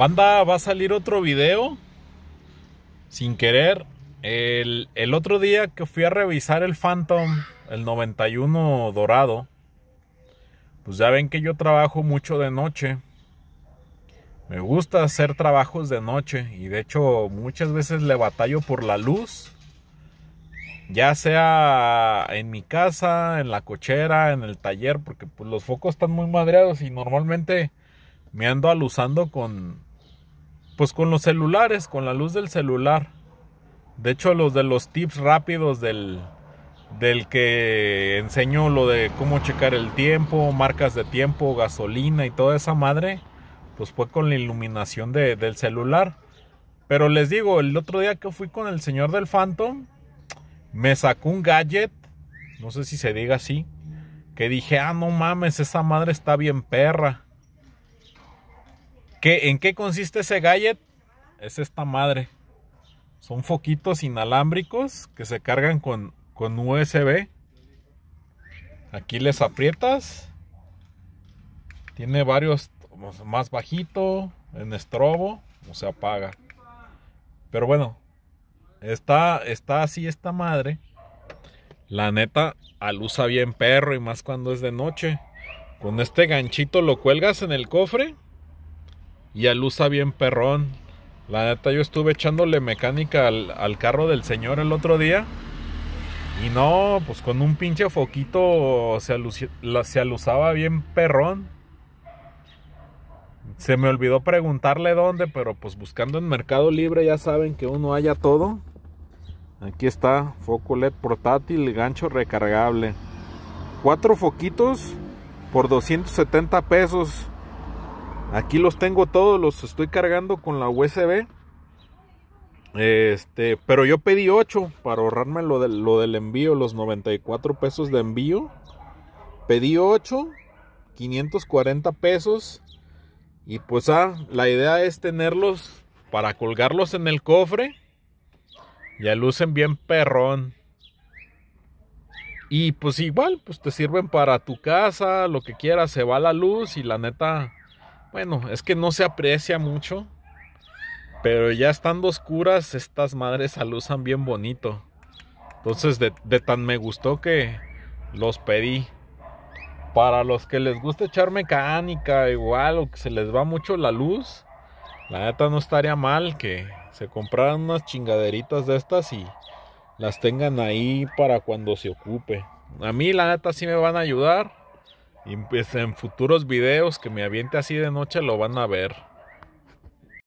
va a salir otro video. Sin querer. El, otro día que fui a revisar el Phantom, el 91 dorado. Pues ya ven que yo trabajo mucho de noche. Me gusta hacer trabajos de noche. Y de hecho muchas veces le batallo por la luz. Ya sea en mi casa, en la cochera, en el taller. Porque pues, los focos están muy madreados y normalmente me ando aluzando con pues con los celulares, con la luz del celular. De hecho, los de los tips rápidos del, que enseñó lo de cómo checar el tiempo, marcas de tiempo, gasolina y toda esa madre, pues fue con la iluminación del celular. Pero les digo, el otro día que fui con el señor del Phantom, me sacó un gadget, no sé si se diga así, que dije, ah, no mames, esa madre está bien perra. ¿En qué consiste ese gadget? Es esta madre. Son foquitos inalámbricos que se cargan con, USB. Aquí les aprietas. Tiene varios más bajito, en estrobo, o se apaga. Pero bueno, está, está así esta madre. La neta, alusa bien perro y más cuando es de noche. Con este ganchito lo cuelgas en el cofre y alusa bien perrón. La neta, yo estuve echándole mecánica al, carro del señor el otro día. Y no, pues con un pinche foquito se, aluzaba se alusaba bien perrón. Se me olvidó preguntarle dónde, pero pues buscando en Mercado Libre ya saben que uno haya todo. Aquí está, foco LED portátil, gancho recargable. Cuatro foquitos por 270 pesos. Aquí los tengo todos, los estoy cargando con la USB. Este, pero yo pedí 8 para ahorrarme lo, de, lo del envío, los 94 pesos de envío. Pedí 8, 540 pesos. Y pues ah, la idea es tenerlos para colgarlos en el cofre. Ya lucen bien perrón. Y pues igual, pues te sirven para tu casa, lo que quieras, se va la luz y la neta bueno, es que no se aprecia mucho. Pero ya estando oscuras, estas madres aluzan bien bonito. Entonces, de, de tan me gustó que los pedí. Para los que les gusta echar mecánica, igual, o que se les va mucho la luz, la neta no estaría mal que se compraran unas chingaderitas de estas y las tengan ahí para cuando se ocupe. A mí, la neta, sí me van a ayudar. Y pues, en futuros videos que me aviente así de noche lo van a ver.